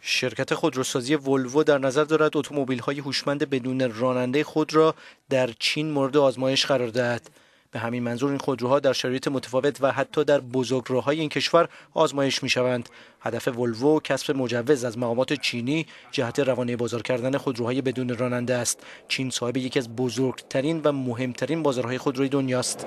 شرکت خودروسازی ولوو در نظر دارد اتومبیل‌های هوشمند بدون راننده خود را در چین مورد آزمایش قرار دهد. به همین منظور این خودروها در شرایط متفاوت و حتی در بزرگراهای این کشور آزمایش می شوند. هدف ولوو کسب مجوز از مقامات چینی جهت روانه بازار کردن خودروهای بدون راننده است. چین صاحب یکی از بزرگترین و مهمترین بازارهای خودروی دنیاست.